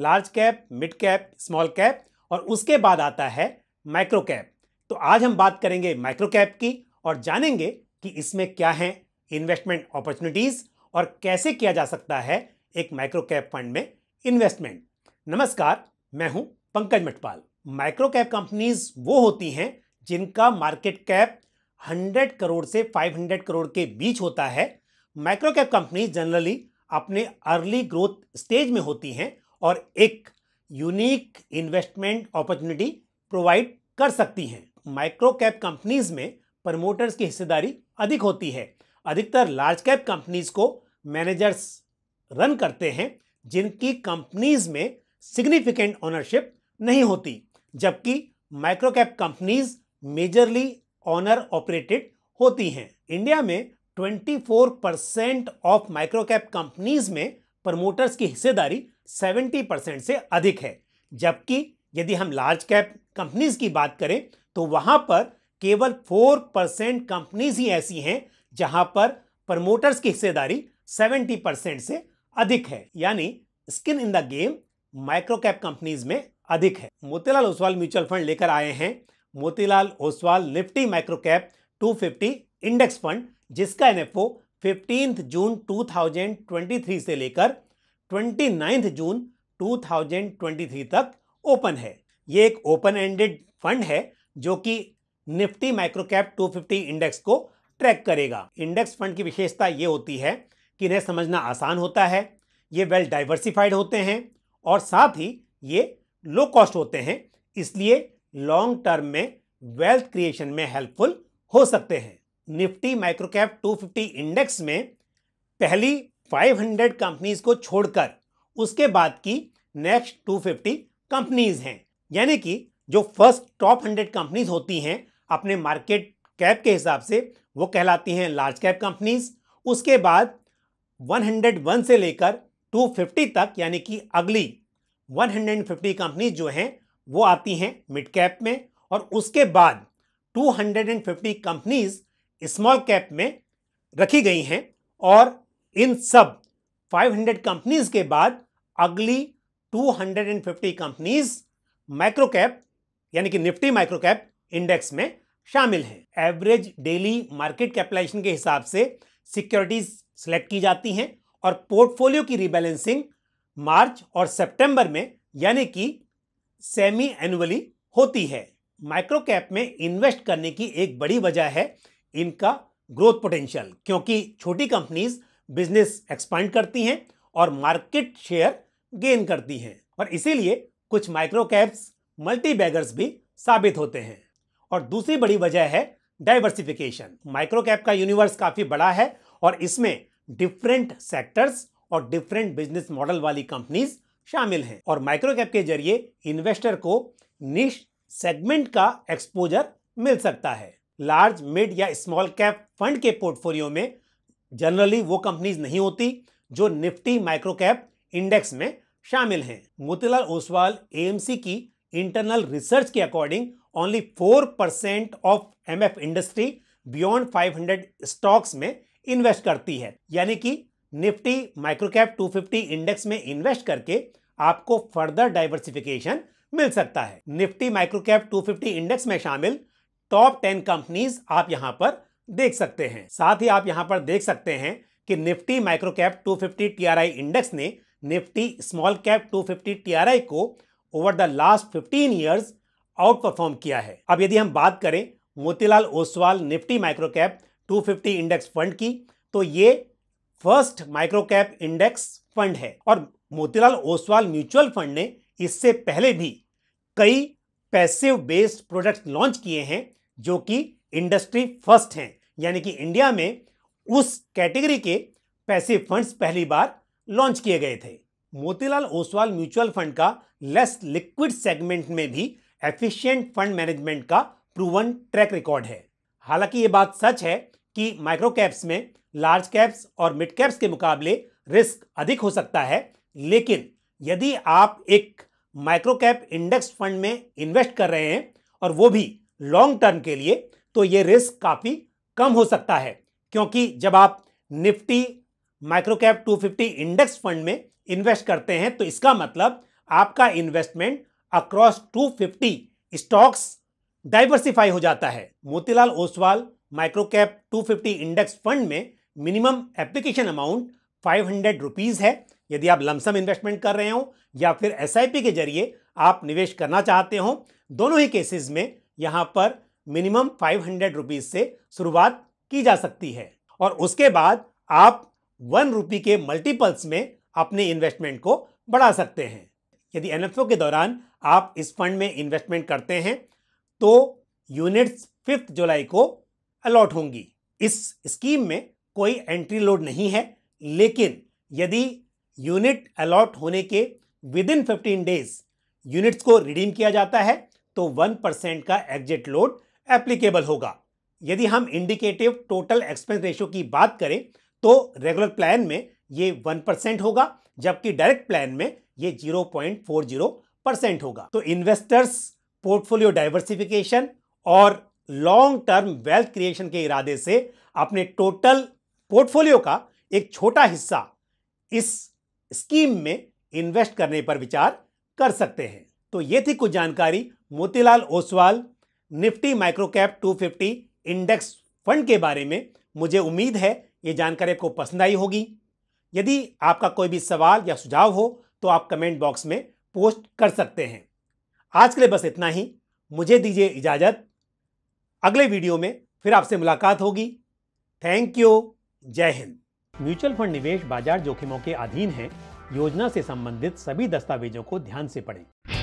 large cap mid cap small cap और उसके बाद आता है माइक्रो कैप तो आज हम बात करेंगे माइक्रो कैप की और जानेंगे कि इसमें क्या है इन्वेस्टमेंट अपॉर्चुनिटीज़ और कैसे किया जा सकता है एक माइक्रो कैप फंड में इन्वेस्टमेंट नमस्कार मैं हूं Pankaj Matpal micro cap companies वो होती हैं जिनका मार्केट कैप 100 करोड़ से 500 करोड़ के बीच होता है माइक्रो कैप कंपनीज जनरली अपने अर्ली ग्रोथ स्टेज में होती हैं और एक यूनिक इन्वेस्टमेंट अपॉर्चुनिटी प्रोवाइड कर सकती हैं माइक्रो कैप कंपनीज में प्रमोटर्स की हिस्सेदारी अधिक होती है अधिकतर लार्ज कैप कंपनीज को मैनेजर्स रन करते हैं जिनकी कंपनीज में सिग्निफिकेंट ओनरशिप नहीं होती जबकि micro cap companies majorly owner operated होती हैं इंडिया में 24 percent of micro cap companies में प्रमोटर्स की हिस्सेदारी 70 परसेंट से अधिक है जबकि यदि हम लार्ज कैप कंपनीज की बात करें तो वहां पर केवल 4 परसेंट कंपनीज ही ऐसी हैं जहां पर प्रमोटर्स की हिस्सेदारी 70 परसेंट से अधिक है यानी skin in the game micro cap companies में अधिक है मोतीलाल ओसवाल म्यूचुअल फंड लेकर आए हैं Motilal Oswal Nifty micro cap two index fund जिसका एनएफओ फिफ्टीन जून 2023 से लेकर ट्वेंटी जून 2023 तक ओपन है ये एक ओपन एंडेड फंड है जो कि निफ्टी माइक्रोकैप 250 इंडेक्स को ट्रैक करेगा इंडेक्स फंड की विशेषता ये होती है कि इन्हें समझना आसान होता है ये वेल डाइवर्सिफाइड होते हैं और साथ ही ये लो कॉस्ट होते हैं इसलिए लॉन्ग टर्म में वेल्थ क्रिएशन में हेल्पफुल हो सकते हैं निफ्टी माइक्रोकैप 250 इंडेक्स में पहली 500 कंपनीज को छोड़कर उसके बाद की नेक्स्ट 250 कंपनीज हैं यानी कि जो फर्स्ट टॉप 100 कंपनीज होती हैं अपने मार्केट कैप के हिसाब से वो कहलाती हैं लार्ज कैप कंपनीज उसके बाद 101 से लेकर 250 तक यानी कि अगली 150 कंपनीज जो हैं वो आती हैं मिड कैप में और उसके बाद 250 कंपनीज स्मॉल कैप में रखी गई हैं और इन सब 500 कंपनीज के बाद अगली 250 कंपनीज माइक्रो कैप यानी कि निफ्टी माइक्रो कैप इंडेक्स में शामिल हैं एवरेज डेली मार्केट कैपिटलाइजेशन के हिसाब से सिक्योरिटीज सेलेक्ट की जाती हैं और पोर्टफोलियो की रिबैलेंसिंग मार्च और सितंबर में यानी कि सेमी एनुअली होती है माइक्रो कैप में इन्वेस्ट करने की एक बड़ी वजह है इनका ग्रोथ पोटेंशियल क्योंकि छोटी कंपनीज बिजनेस एक्सपांड करती हैं और मार्केट शेयर गेन करती हैं और इसीलिए कुछ माइक्रो कैप्स मल्टी बैगर्स भी साबित होते हैं और दूसरी बड़ी वजह है डाइवर्सिफिकेशन माइक्रो कैप का यूनिवर्स काफ़ी बड़ा है और इसमें डिफरेंट सेक्टर्स और डिफरेंट बिजनेस मॉडल वाली कंपनीज शामिल हैं और माइक्रो कैप के जरिए इन्वेस्टर को निश सेगमेंट का एक्सपोजर मिल सकता है लार्ज मिड या स्मॉल कैप फंड के पोर्टफोलियो में जनरली वो कंपनीज नहीं होती जो निफ्टी माइक्रो कैप इंडेक्स में शामिल हैं मोतीलाल ओसवाल ए की इंटरनल रिसर्च के according only four percent of M F industry beyond 500 stocks में इन्वेस्ट करती है यानी कि निफ्टी माइक्रोकैप 250 इंडेक्स में इन्वेस्ट करके आपको फर्दर डाइवर्सिफिकेशन मिल सकता है निफ्टी माइक्रोकैप 250 इंडेक्स में शामिल टॉप टेन कंपनीज आप यहां पर देख सकते हैं साथ ही आप यहां पर देख सकते हैं कि Nifty micro cap 250 TRI index ने निफ्टी स्मॉल कैप 250 टीआरआई को over the last 15 years outperform किया है अब यदि हम बात करें Motilal Oswal Nifty micro cap 250 index fund की तो ये first micro cap index fund है और मोतीलाल ओसवाल म्यूचुअल फंड ने इससे पहले भी कई पैसिव बेस्ड प्रोडक्ट्स लॉन्च किए हैं जो कि इंडस्ट्री फर्स्ट हैं यानी कि इंडिया में उस कैटेगरी के पैसे फंड्स पहली बार लॉन्च किए गए थे मोतीलाल ओसवाल म्यूचुअल फंड का लेस लिक्विड सेगमेंट में भी एफिशिएंट फंड मैनेजमेंट का प्रूवन ट्रैक रिकॉर्ड है हालांकि ये बात सच है कि माइक्रो कैप्स में लार्ज कैप्स और मिड कैप्स के मुकाबले रिस्क अधिक हो सकता है लेकिन यदि आप एक माइक्रो कैप इंडेक्स फंड में इन्वेस्ट कर रहे हैं और वो भी लॉन्ग टर्म के लिए तो ये रिस्क काफ़ी कम हो सकता है क्योंकि जब आप Nifty micro cap 250 index fund में इन्वेस्ट करते हैं तो इसका मतलब आपका इन्वेस्टमेंट अक्रॉस 250 स्टॉक्स डाइवर्सिफाई हो जाता है Motilal Oswal micro cap 250 index fund में minimum application amount five hundred rupees है यदि आप लमसम इन्वेस्टमेंट कर रहे हो या फिर एस के जरिए आप निवेश करना चाहते हो दोनों ही केसेस में यहाँ पर मिनिमम फाइव हंड्रेड रुपीज से शुरुआत की जा सकती है और उसके बाद आप वन रुपी के मल्टीपल्स में अपने इन्वेस्टमेंट को बढ़ा सकते हैं यदि एन के दौरान आप इस फंड में इन्वेस्टमेंट करते हैं तो यूनिट्स फिफ्थ जुलाई को अलॉट होंगी इस स्कीम में कोई एंट्री लोड नहीं है लेकिन यदि यूनिट अलॉट होने के within fifteen days units को रिडीम किया जाता है तो वन परसेंट का एग्जिट लोड एप्लीकेबल होगा यदि हम इंडिकेटिव टोटल एक्सपेंस रेशियो की बात करें तो रेगुलर प्लान में ये वन परसेंट होगा जबकि डायरेक्ट प्लान में ये zero point four zero percent होगा तो इन्वेस्टर्स पोर्टफोलियो डाइवर्सिफिकेशन और लॉन्ग टर्म वेल्थ क्रिएशन के इरादे से अपने टोटल पोर्टफोलियो का एक छोटा हिस्सा इस स्कीम में इन्वेस्ट करने पर विचार कर सकते हैं तो ये थी कुछ जानकारी Motilal Oswal Nifty micro cap 250 index fund के बारे में मुझे उम्मीद है ये जानकारी आपको पसंद आई होगी यदि आपका कोई भी सवाल या सुझाव हो तो आप कमेंट बॉक्स में पोस्ट कर सकते हैं आज के लिए बस इतना ही मुझे दीजिए इजाज़त अगले वीडियो में फिर आपसे मुलाकात होगी थैंक यू जय हिंद म्यूचुअल फंड निवेश बाजार जोखिमों के अधीन है योजना से संबंधित सभी दस्तावेजों को ध्यान से पढ़ें